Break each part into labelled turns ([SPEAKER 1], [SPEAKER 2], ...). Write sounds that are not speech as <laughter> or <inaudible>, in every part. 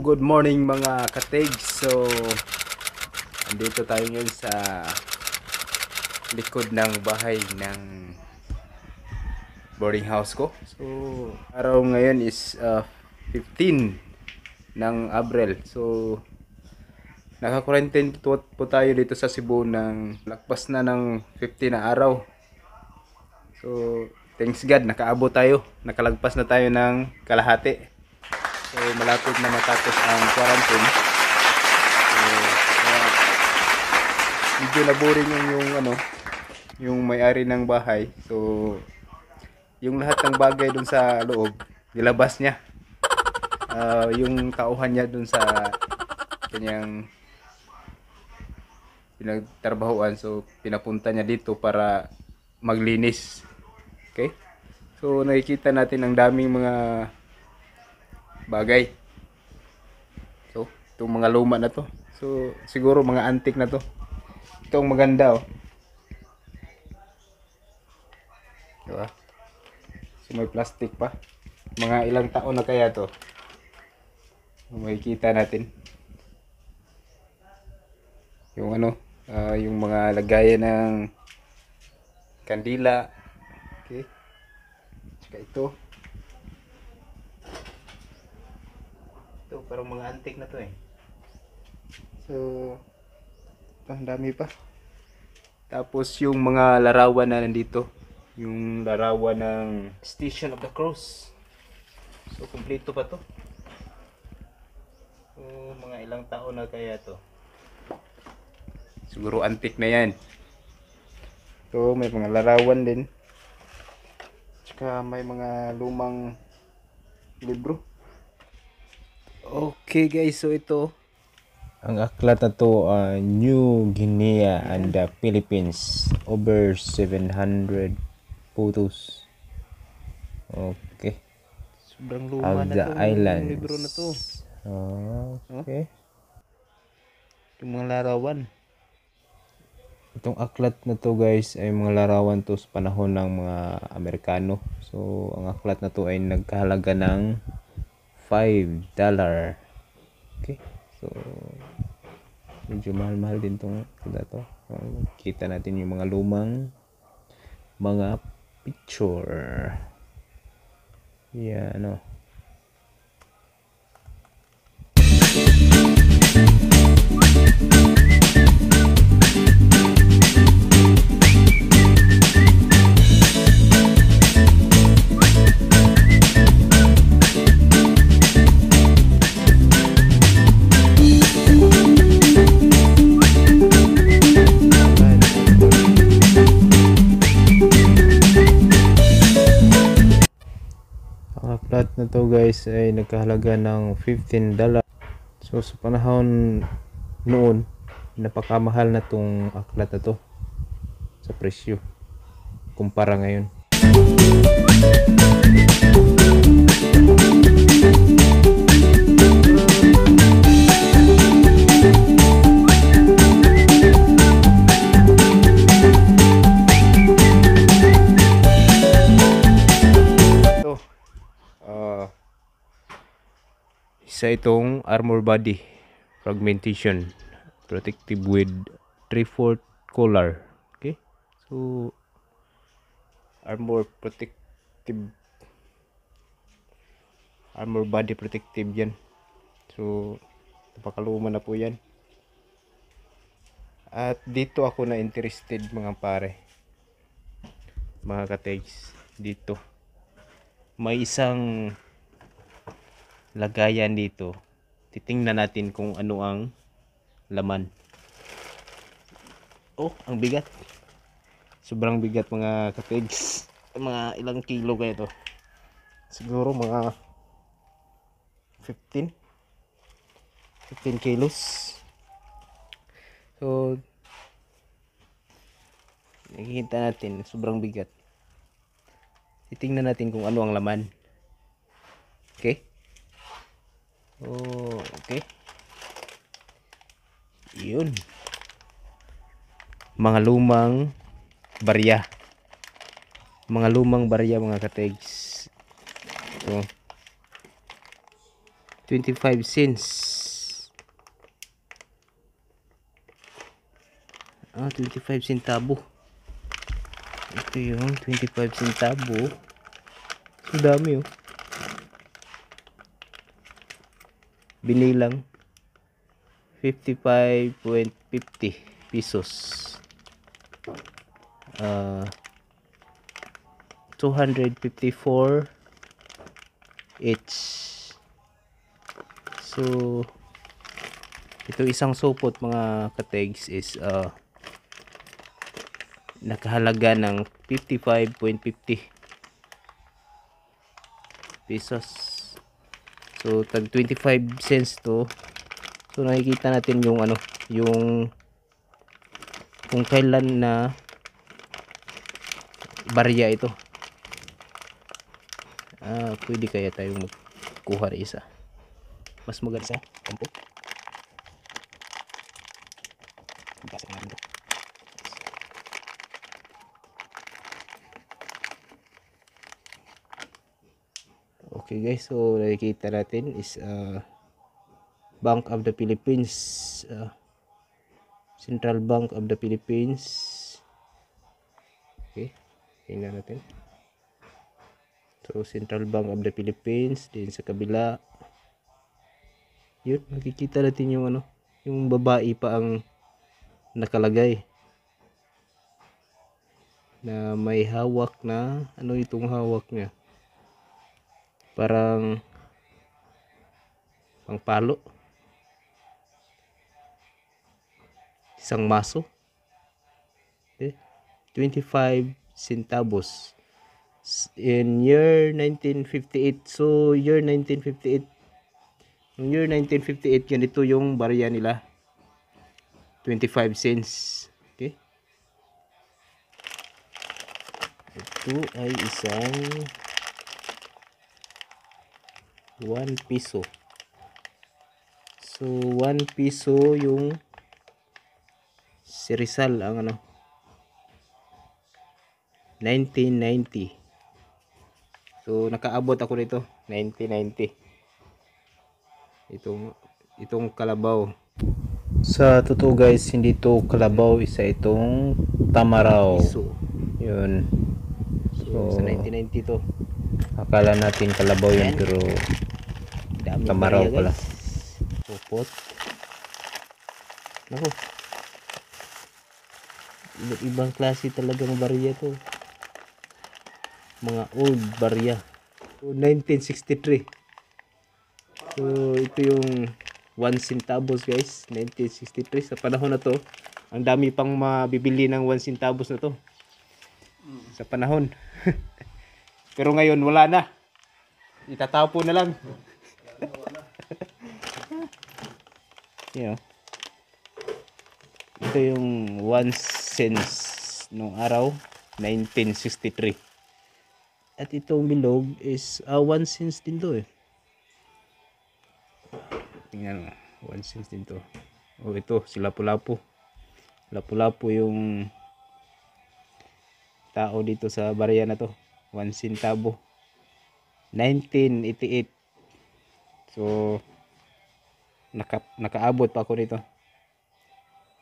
[SPEAKER 1] good morning mga kateg. So, andito tayo ngayon sa likod ng bahay ng boarding house ko. So, araw ngayon is uh, 15 ng Abril. So, naka-quarantine po tayo dito sa Cebu ng lakpas na ng 15 na araw. So, thanks God, nakaabo tayo. Nakalagpas na tayo ng kalahati. So malapit na matapos ang quarantine. So, kaya medyo naboring yung, yung ano, yung may-ari ng bahay. So yung lahat ng bagay dun sa loob, nilabas niya. Uh, yung tauhan niya dun sa kanyang pinagtrabahuan. So, pinapunta niya dito para maglinis. Okay? So, nakikita natin ang daming mga bagay. So, itong mga luma na to. So, siguro mga antik na to. Itong maganda oh. Diba? So, may plastic pa. Mga ilang taon na kaya to. Makikita natin. Yung ano, uh, yung mga lagayan ng kandila. Okay. Tsaka ito. Ito, parang mga antik na to eh. So, ito, ah, ang dami pa. Tapos yung mga larawan na nandito. Yung larawan ng Station of the Cross. So, kumpleto pa to. So, mga ilang taon na kaya to. Siguro antik na yan. So, may mga larawan din. Tsaka may mga lumang libro. Okay guys, so ito ang aklat na to uh, New Guinea and the Philippines over 700 photos. Okay. Sobrang luma of na the to. islands. libro na to. Oh, okay. Yung mga larawan. Itong aklat na to guys ay mga larawan to sa panahon ng mga Amerikano. So ang aklat na to ay nagkahalaga ng dollar okay so medyo mahal-mahal din tong na to kita natin yung mga lumang mga picture yan yeah, oh. ano na to guys ay nagkahalaga ng 15 dollar so sa panahon noon napakamahal na tong aklat na to sa presyo kumpara ngayon Isa itong armor body fragmentation protective with 3/4 collar. Okay? So armor protective armor body protective yan. So napakaluma na po yan. At dito ako na interested mga pare. Mga kategs dito. May isang lagayan dito titingnan natin kung ano ang laman oh ang bigat sobrang bigat mga kapigs mga ilang kilo kaya ito siguro mga 15 15 kilos so nakikita natin sobrang bigat titingnan natin kung ano ang laman okay Oh, okay. Yun. Mga lumang barya. Mga lumang barya mga kategs. Ito. 25 cents. Ah, 25 centavo. Ito yung 25 centavo. Ang dami oh. binilang 55.50 pesos uh, 254 each so ito isang supot mga kategs is uh, nakahalaga ng 55.50 pesos So tag 25 cents to. So nakikita natin yung ano, yung kung kailan na barya ito. Ah, pwede kaya tayong magkuha ng isa. Mas maganda sa eh. kampo. Okay guys, so nakikita natin is uh, Bank of the Philippines. Uh, Central Bank of the Philippines. Okay, hindi natin. So Central Bank of the Philippines, din sa kabila. Yun, nakikita natin yung ano, yung babae pa ang nakalagay na may hawak na ano itong hawak niya parang pang palo isang maso okay. Eh, 25 centavos in year 1958 so year 1958 yung year 1958 ganito yung barya nila 25 cents okay ito ay isang 1 piso. So 1 piso yung si Rizal ang ano 1990. So nakaabot ako nito 1990. Itong itong kalabaw. Sa totoo guys, hindi to kalabaw, isa itong tamaraw. Piso. 'Yun. So, so sa 1990 to. Akala natin kalabaw 'yun pero Dami Tamaraw barya, pala. Pupot. Naku. Iba't ibang klase talaga ng barya to. Mga old barya. So, 1963. So, ito yung 1 centavos guys. 1963. Sa panahon na to, ang dami pang mabibili ng 1 centavos na to. Sa panahon. <laughs> Pero ngayon, wala na. Itatapo na lang you know, ito yung 1 since nung araw 1963 at itong bilog is 1 uh, ah, cents din to eh tingnan mo 1 cents din to oh ito si lapu-lapu lapu-lapu yung tao dito sa barya na to 1 tabo. 1988 So, naka, nakaabot pa ako dito.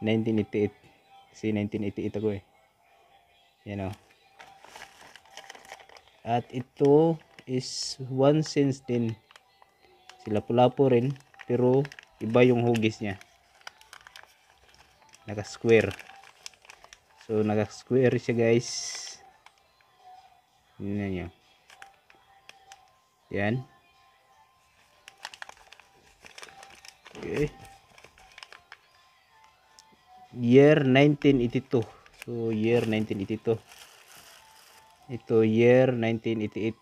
[SPEAKER 1] 1988. Kasi 1988 ako eh. Yan oh. At ito is one cents din. Sila pula po rin. Pero iba yung hugis niya. Naka-square. So, naka-square siya guys. Yan yan. Yan. okay year 1982 so year 1982 ito year 1988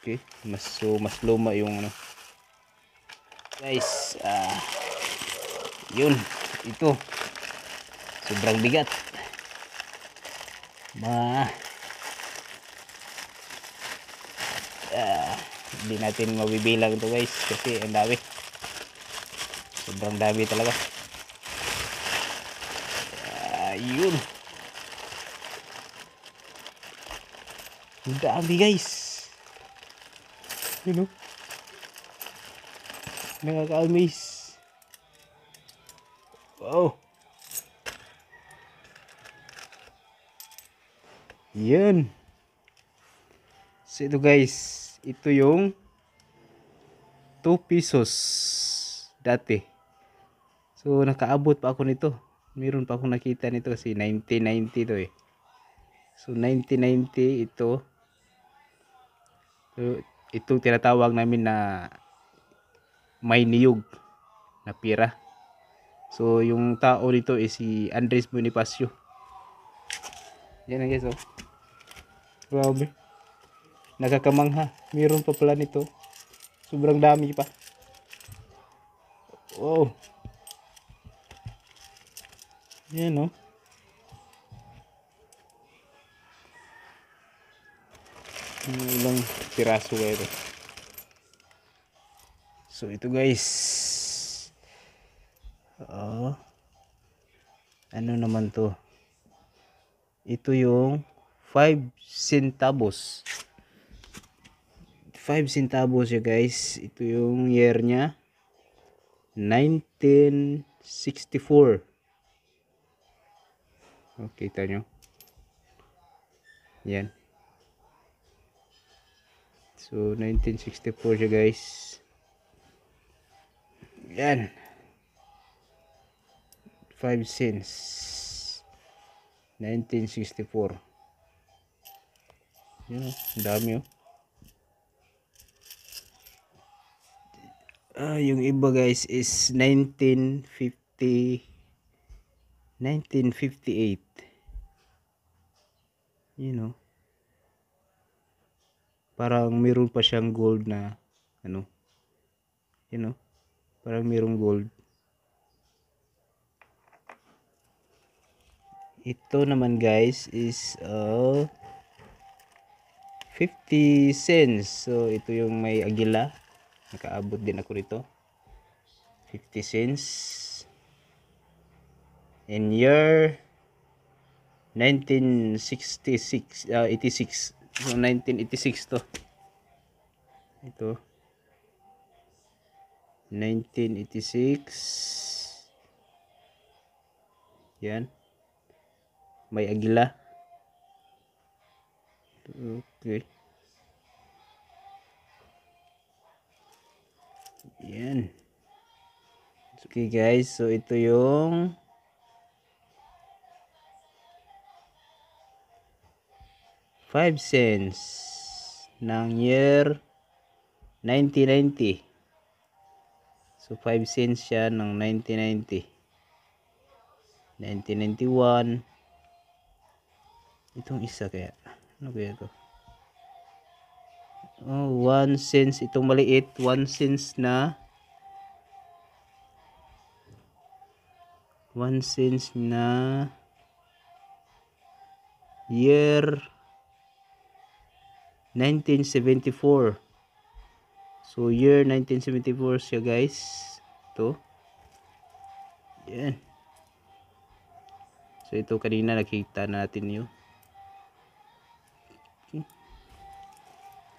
[SPEAKER 1] okay mas so mas luma yung ano guys ah uh, yun ito sobrang bigat ma ah uh, hindi natin mabibilang ito guys kasi ang dami sobrang dami talaga ayun ang dami guys yun o oh. nakaka-amaze wow yun so ito guys ito yung 2 pesos dati. So, nakaabot pa ako nito. Meron pa akong nakita nito kasi 1990 to eh. So, 1990 ito. So, itong tinatawag namin na may niyog na pira. So, yung tao nito is eh, si Andres Bonifacio. Yan na guys, oh. Grabe. Nakakamangha. Meron pa pala nito. Sobrang dami pa. Wow. Yan no. ilang piraso ito. So ito guys. Oh. Ano naman to? Ito yung 5 centavos. 5 centavos ya guys. Ito yung year niya. 1964. Okay, kita nyo. Yan. So, 1964 siya guys. Yan. 5 cents. 1964. Yan, dami oh. uh, yung iba guys is 1950 1958 you know parang meron pa siyang gold na ano you know parang merong gold ito naman guys is uh, 50 cents so ito yung may agila nakaabot din ako rito 50 cents in year 1966 uh, 86 so 1986 to ito 1986 yan may agila okay Ayan. Okay guys, so ito yung five cents ng year 1990. So 5 cents siya ng 1990. 1991. Itong isa kaya. Ano kaya to? Oh, 1 cents itong maliit, 1 cents na 1 cents na year 1974. So year 1974 siya, guys. Ito. Yan. So ito kanina nakita natin 'yo.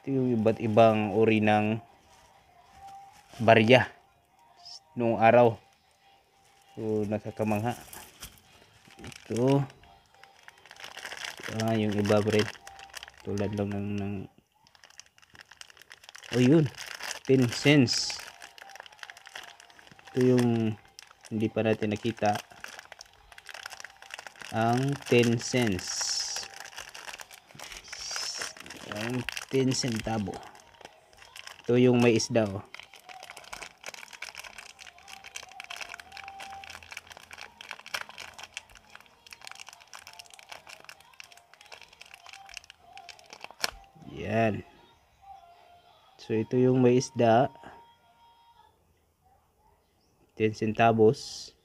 [SPEAKER 1] yung iba't ibang uri ng barya nung araw so nakakamangha ito ah yung iba pa rin tulad lang ng, ng oh yun 10 cents ito yung hindi pa natin nakita ang 10 cents 15 centavo ito yung may isda oh. yan so ito yung may isda 10 centavos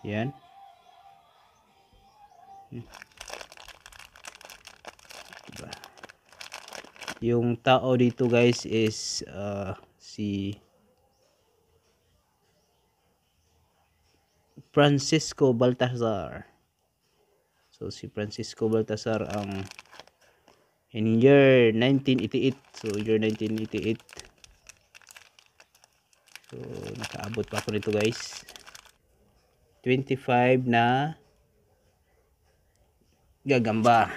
[SPEAKER 1] yan hmm. yung tao dito guys is uh, si Francisco Baltazar so si Francisco Baltazar ang um, in year 1988 so year 1988 so nakaabot pa ako nito guys 25 na gagamba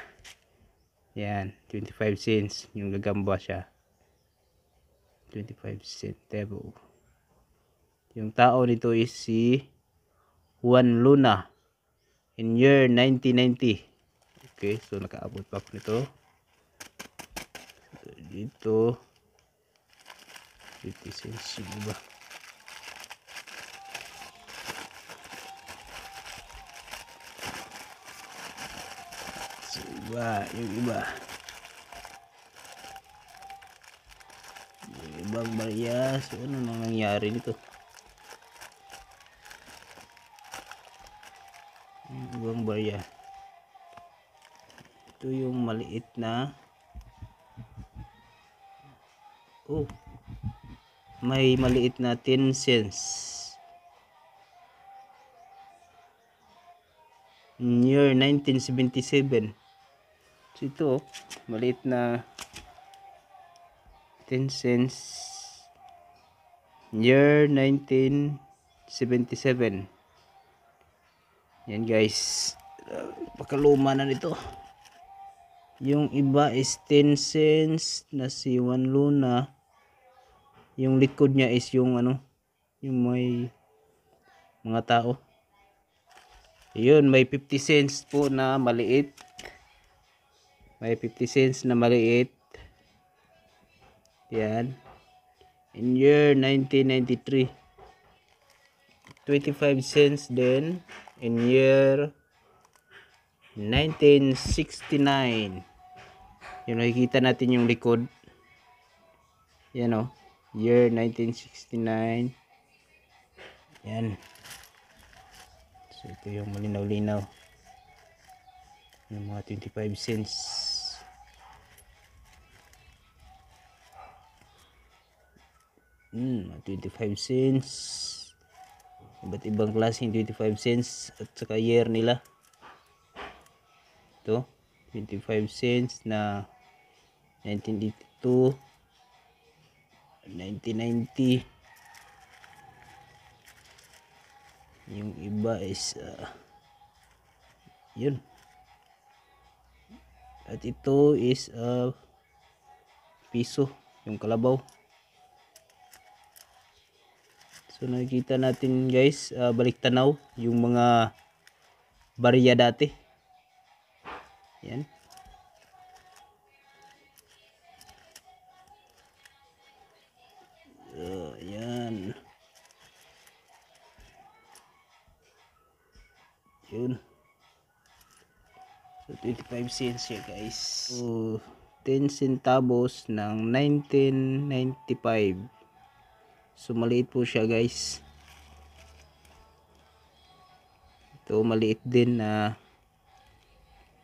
[SPEAKER 1] yan, 25 cents yung gagamba siya. 25 centavo. Yung tao nito is si Juan Luna in year 1990. Okay, so nakaabot pa ako nito. So, dito 50 cents yung iba. iba yung iba yung ibang bayas, ano nang nangyari nito yung ibang bayas. ito yung maliit na oh may maliit na 10 cents year 1977 So ito, oh. maliit na 10 cents year 1977. Yan guys. Pakaluma na nito. Yung iba is 10 cents na si Juan Luna. Yung likod niya is yung ano, yung may mga tao. Yun, may 50 cents po na maliit may 50 cents na maliit yan in year 1993 25 cents din in year 1969 yun nakikita natin yung likod yan o oh. year 1969 yan so ito yung malinaw-linaw Yung mga 25 cents Hmm, 25 cents. Iba't ibang klase ng 25 cents at saka year nila. Ito, 25 cents na 1982, 1990. Yung iba is uh, yun. At ito is uh, piso, yung kalabaw. So nakikita natin guys, uh, balik tanaw yung mga barya dati. Yan. So, ah, yan. Yun. So 25 cents siya guys. So 10 centavos ng 1995. So maliit po siya guys. Ito maliit din na uh,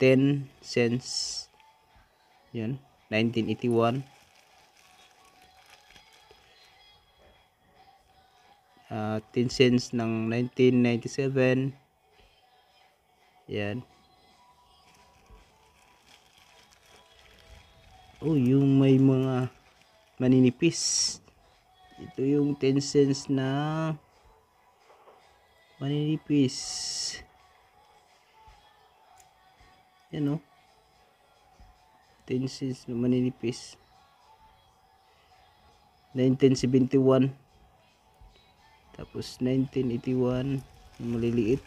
[SPEAKER 1] 10 cents. Yan, 1981. Uh, 10 cents ng 1997. Yan. Oh, yung may mga maninipis ito yung 10 cents na maninipis yan o no? 10 cents na maninipis 1971 tapos 1981 yung maliliit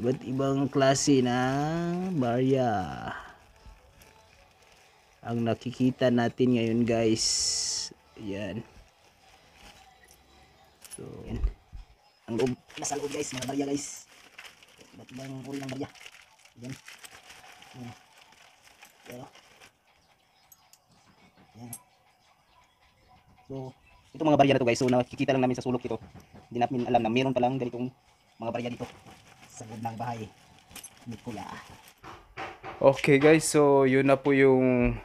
[SPEAKER 1] iba't ibang klase na barya ang nakikita natin ngayon guys yan so yan ang loob nasa loob guys mga barya guys ba't bang uri ng barya yan yan pero yan so ito mga barya na to guys so nakikita lang namin sa sulok ito hindi namin alam na meron palang ganitong mga barya dito sa loob ng bahay Nicola Okay guys, so yun na po yung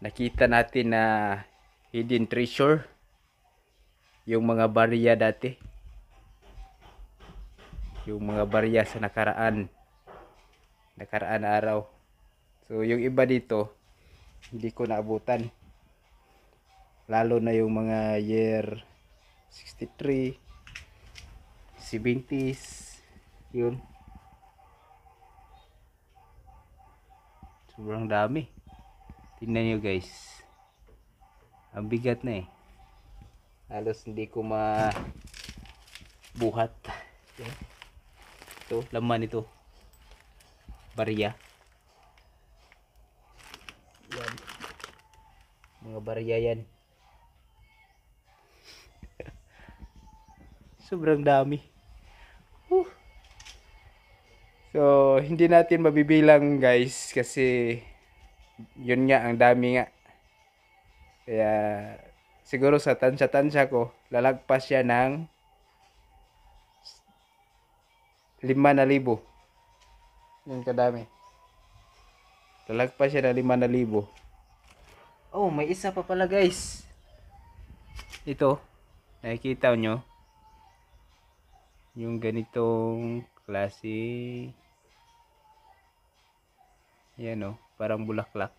[SPEAKER 1] nakita natin na hidden treasure yung mga barya dati yung mga barya sa nakaraan nakaraan araw so yung iba dito hindi ko naabutan lalo na yung mga year 63 70s yun sobrang dami tingnan nyo guys ang bigat na eh halos hindi ko ma buhat ito laman ito barya yan mga barya yan <laughs> sobrang dami Whew. so hindi natin mabibilang guys kasi yun nga, ang dami nga. Kaya, siguro sa tansya-tansya ko, lalagpas siya ng lima na libo. Yun kadami. Lalagpas siya ng lima na libo. Oh, may isa pa pala guys. Ito, nakikita nyo. Yung ganitong klase. Yan o. Oh parang bulaklak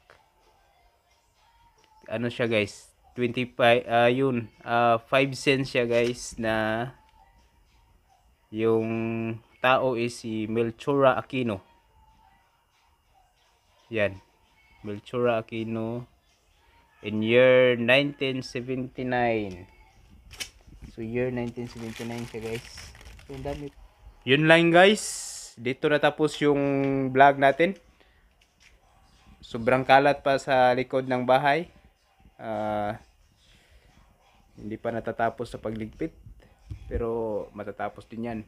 [SPEAKER 1] ano siya guys 25 uh, ah, yun uh, ah, 5 cents siya guys na yung tao is si Melchora Aquino yan Melchora Aquino in year 1979 so year 1979 siya guys yun lang guys dito natapos yung vlog natin sobrang kalat pa sa likod ng bahay uh, hindi pa natatapos sa pagligpit pero matatapos din yan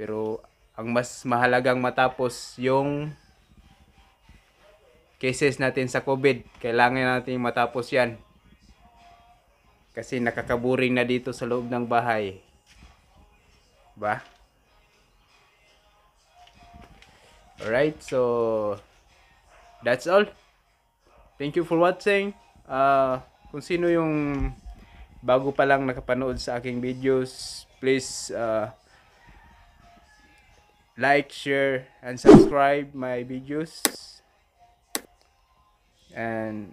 [SPEAKER 1] pero ang mas mahalagang matapos yung cases natin sa COVID kailangan natin matapos yan kasi nakakaburing na dito sa loob ng bahay ba alright so that's all. Thank you for watching. Uh, kung sino yung bago pa lang nakapanood sa aking videos, please uh, like, share, and subscribe my videos. And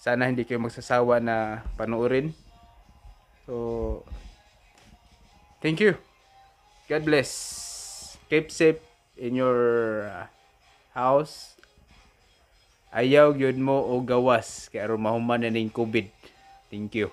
[SPEAKER 1] sana hindi kayo magsasawa na panoorin. So, thank you. God bless. Keep safe in your... Uh, house ayaw yun mo o gawas kay aron mahuman na ning covid thank you